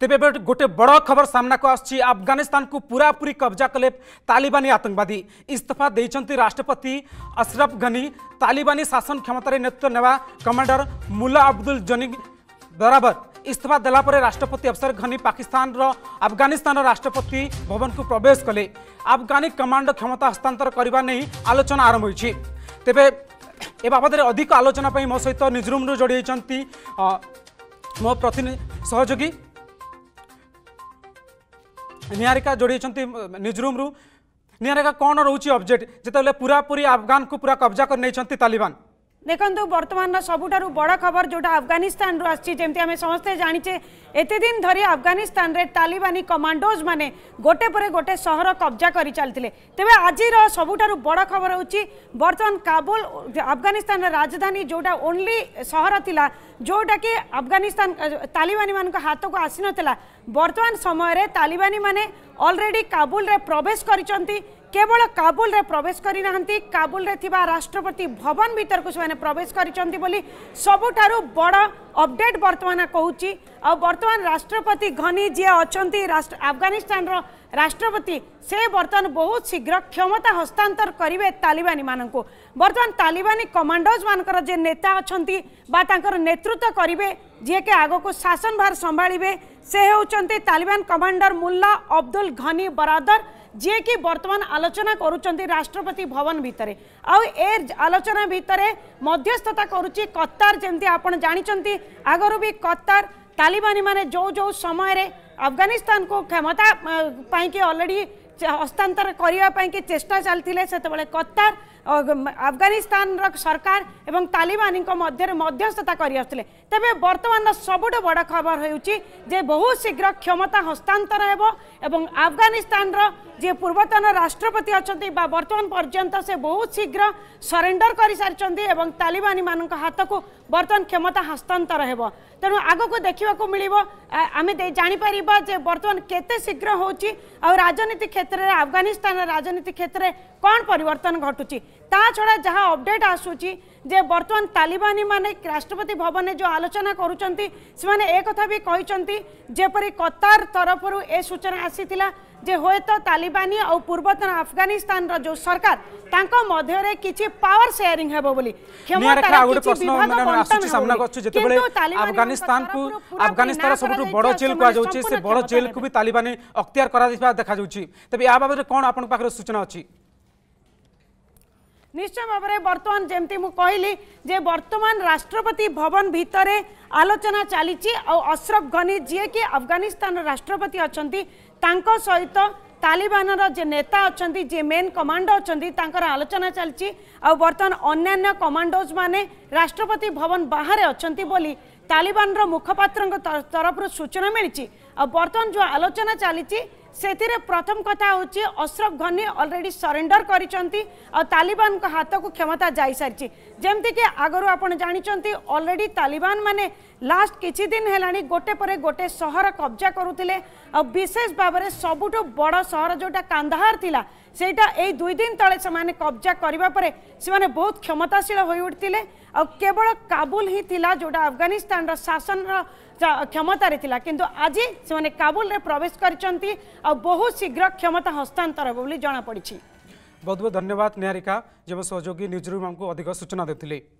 ତେବେ ଏବେ ଗୋଟେ ବଡ଼ ଖବର ସାମ୍ନାକୁ ଆସୁଛି ଆଫଗାନିସ୍ତାନକୁ ପୁରାପୁରି କବ୍ଜା କଲେ ତାଲିବାନୀ ଆତଙ୍କବାଦୀ ଇସ୍ତଫା ଦେଇଛନ୍ତି ରାଷ୍ଟ୍ରପତି ଅସରଫ ଘନି ତାଲିବାନୀ ଶାସନ କ୍ଷମତାରେ ନେତୃତ୍ୱ ନେବା କମାଣ୍ଡର ମୁଲା ଅବଦୁଲ ଜନି ବରାବର ଇସ୍ତଫା ଦେଲା ପରେ ରାଷ୍ଟ୍ରପତି ଅଫସର ଘନି ପାକିସ୍ତାନର ଆଫଗାନିସ୍ତାନର ରାଷ୍ଟ୍ରପତି ଭବନକୁ ପ୍ରବେଶ କଲେ ଆଫଗାନୀ କମାଣ୍ଡ କ୍ଷମତା ହସ୍ତାନ୍ତର କରିବା ନେଇ ଆଲୋଚନା ଆରମ୍ଭ ହୋଇଛି ତେବେ ଏ ବାବଦରେ ଅଧିକ ଆଲୋଚନା ପାଇଁ ମୋ ସହିତ ନିଜରୁମ୍ରୁ ଯୋଡ଼ି ହୋଇଛନ୍ତି ମୋ ପ୍ରତିନିଧି ସହଯୋଗୀ निहारिका जोड़ी न्यूज रू निहारिका कौन रोचे अबजेक्ट जिते पूरी आफगान को पूरा कब्जा कर नहीं तालिबान ଦେଖନ୍ତୁ ବର୍ତ୍ତମାନର ସବୁଠାରୁ ବଡ଼ ଖବର ଯେଉଁଟା ଆଫଗାନିସ୍ତାନରୁ ଆସିଛି ଯେମିତି ଆମେ ସମସ୍ତେ ଜାଣିଛେ ଏତେ ଦିନ ଧରି ଆଫଗାନିସ୍ତାନରେ ତାଲିବାନୀ କମାଣ୍ଡୋଜ୍ ମାନେ ଗୋଟେ ପରେ ଗୋଟେ ସହର କବ୍ଜା କରି ଚାଲିଥିଲେ ତେବେ ଆଜିର ସବୁଠାରୁ ବଡ଼ ଖବର ହେଉଛି ବର୍ତ୍ତମାନ କାବୁଲ ଆଫଗାନିସ୍ତାନର ରାଜଧାନୀ ଯେଉଁଟା ଓନ୍ଲି ସହର ଥିଲା ଯେଉଁଟାକି ଆଫଗାନିସ୍ତାନ ତାଲିବାନୀମାନଙ୍କ ହାତକୁ ଆସିନଥିଲା ବର୍ତ୍ତମାନ ସମୟରେ ତାଲିବାନୀମାନେ ଅଲରେଡ଼ି କାବୁଲରେ ପ୍ରବେଶ କରିଛନ୍ତି केवळ काबुल रे प्रवेश गरि रहन्ती काबुल रे थिबा राष्ट्रपति भवन भीतर कोसे माने प्रवेश गरि चन्ती बोली सबठारु बडा अपडेट बर्तमान कहूँ आ बर्तमान राष्ट्रपति घनी जी अच्छा राष्ट्र आफगानिस्तान राष्ट्रपति से बर्तमान बहुत शीघ्र क्षमता हस्तांतर करेंगे तालिबानी मानक बर्तमान तालिबानी कमांडोज मानकर जे नेता अच्छा नेतृत्व करेंगे जीके आग को शासन भार संभा से होती तालिबान कमांडर मुल्ला अब्दुल घनी बरादर जी कि बर्तमान आलोचना करुँच राष्ट्रपति भवन भितर आउ ए आलोचना भितर मध्यस्थता करुच्ची कतार जमी आप जानी ଆଗରୁ ବି କତାର ତାଲିବାନୀ ମାନେ ଯେଉଁ ଯେଉଁ ସମୟରେ ଆଫଗାନିସ୍ତାନକୁ କ୍ଷମତା ପାଇଁକି ଅଲରେଡ଼ି ହସ୍ତାନ୍ତର କରିବା ପାଇଁକି ଚେଷ୍ଟା ଚାଲିଥିଲେ ସେତେବେଳେ କତାର আফগানিস্তানর সরকার এবং তালিবানী মধ্যে মধ্যস্থতা করে আসুলে তবে বর্তমান সবুঠ বড় খবর হচ্ছে যে বহু শীঘ্র ক্ষমতা হস্তান্তর হব এবং আফগানিস্তানর ଯିଏ ପୂର୍ବତନ ରାଷ୍ଟ୍ରପତି ଅଛନ୍ତି ବା ବର୍ତ୍ତମାନ ପର୍ଯ୍ୟନ୍ତ ସେ ବହୁତ ଶୀଘ୍ର ସରେଣ୍ଡର କରିସାରିଛନ୍ତି ଏବଂ ତାଲିବାନୀମାନଙ୍କ ହାତକୁ ବର୍ତ୍ତମାନ କ୍ଷମତା ହସ୍ତାନ୍ତର ହେବ ତେଣୁ ଆଗକୁ ଦେଖିବାକୁ ମିଳିବ ଆମେ ଜାଣିପାରିବା ଯେ ବର୍ତ୍ତମାନ କେତେ ଶୀଘ୍ର ହେଉଛି ଆଉ ରାଜନୀତି କ୍ଷେତ୍ରରେ ଆଫଗାନିସ୍ତାନ ରାଜନୀତି କ୍ଷେତ୍ରରେ କ'ଣ ପରିବର୍ତ୍ତନ ଘଟୁଛି তা ছড়া যা অপডেট আসুচি যে বর্তমান তালিবানী মানে রাষ্ট্রপতি ভবনে যে আলোচনা করছেন সে একথা বি কিন্তু যেপরি কতার তরফর এ সূচনা আসিলা যে হয়তো তালিবানী আউ পূর্বতন আফগানিস্তানর যে সরকার তাঙ্ক মধ্যরে কিছু পাওয়ার শেয়ারিং হব বলি আফগানিস্তান কু আফগানিস্তান সবুঠু বড় জেল কুয়া যাচ্ছে সে বড় জেল কু বি তালিবানী অক্তিয়ার করা দেখা যাচ্ছে তবে ইয়া বাবদ কোন আপনার পাখে সূচনা অছি নিশ্চয় ভাবে বর্তমান যেমি মু কহিলি যে বর্তমান রাষ্ট্রপতি ভবন ভিতরে আলোচনা চালিছি আশ্রফ গনি যিকি আফগানিস্তান রাষ্ট্রপতি অনেক তাঙ্ক সহিত তালিবানর যে নেতা অনেক যে মেন কমান্ডো অনেক তাঁর আলোচনা চালছি আর্তমান অন্যান্য কমান্ডোজ মানে রাষ্ট্রপতি ভবন বাহারে অনেক বলে তালিবানর মুখপাত্র তরফর সূচনা মিছি আর্তমান যে আলোচনা চালিছি ସେଥିରେ ପ୍ରଥମ କଥା ହେଉଛି ଅସରଫ ଘନି ଅଲରେଡ଼ି ସରେଣ୍ଡର କରିଛନ୍ତି ଆଉ ତାଲିବାନଙ୍କ ହାତକୁ କ୍ଷମତା ଯାଇସାରିଛି ଯେମିତିକି ଆଗରୁ ଆପଣ ଜାଣିଛନ୍ତି ଅଲରେଡ଼ି ତାଲିବାନ ମାନେ ଲାଷ୍ଟ କିଛି ଦିନ ହେଲାଣି ଗୋଟେ ପରେ ଗୋଟେ ସହର କବ୍ଜା କରୁଥିଲେ ଆଉ ବିଶେଷ ଭାବରେ ସବୁଠୁ ବଡ଼ ସହର ଯେଉଁଟା କାନ୍ଦାହାର ଥିଲା ସେଇଟା ଏଇ ଦୁଇ ଦିନ ତଳେ ସେମାନେ କବ୍ଜା କରିବା ପରେ ସେମାନେ ବହୁତ କ୍ଷମତାଶୀଳ ହୋଇ ଉଠିଥିଲେ ଆଉ କେବଳ କାବୁଲ ହିଁ ଥିଲା ଯେଉଁଟା ଆଫଗାନିସ୍ତାନର ଶାସନର କ୍ଷମତାରେ ଥିଲା କିନ୍ତୁ ଆଜି ସେମାନେ କାବୁଲରେ ପ୍ରବେଶ କରିଛନ୍ତି बहुत शीघ्र क्षमता हस्तांतर हो जनापड़ बहुत बहुत धन्यवाद निहारिका जब सहयोगी न्यूज रूम आमको अधिक सूचना देते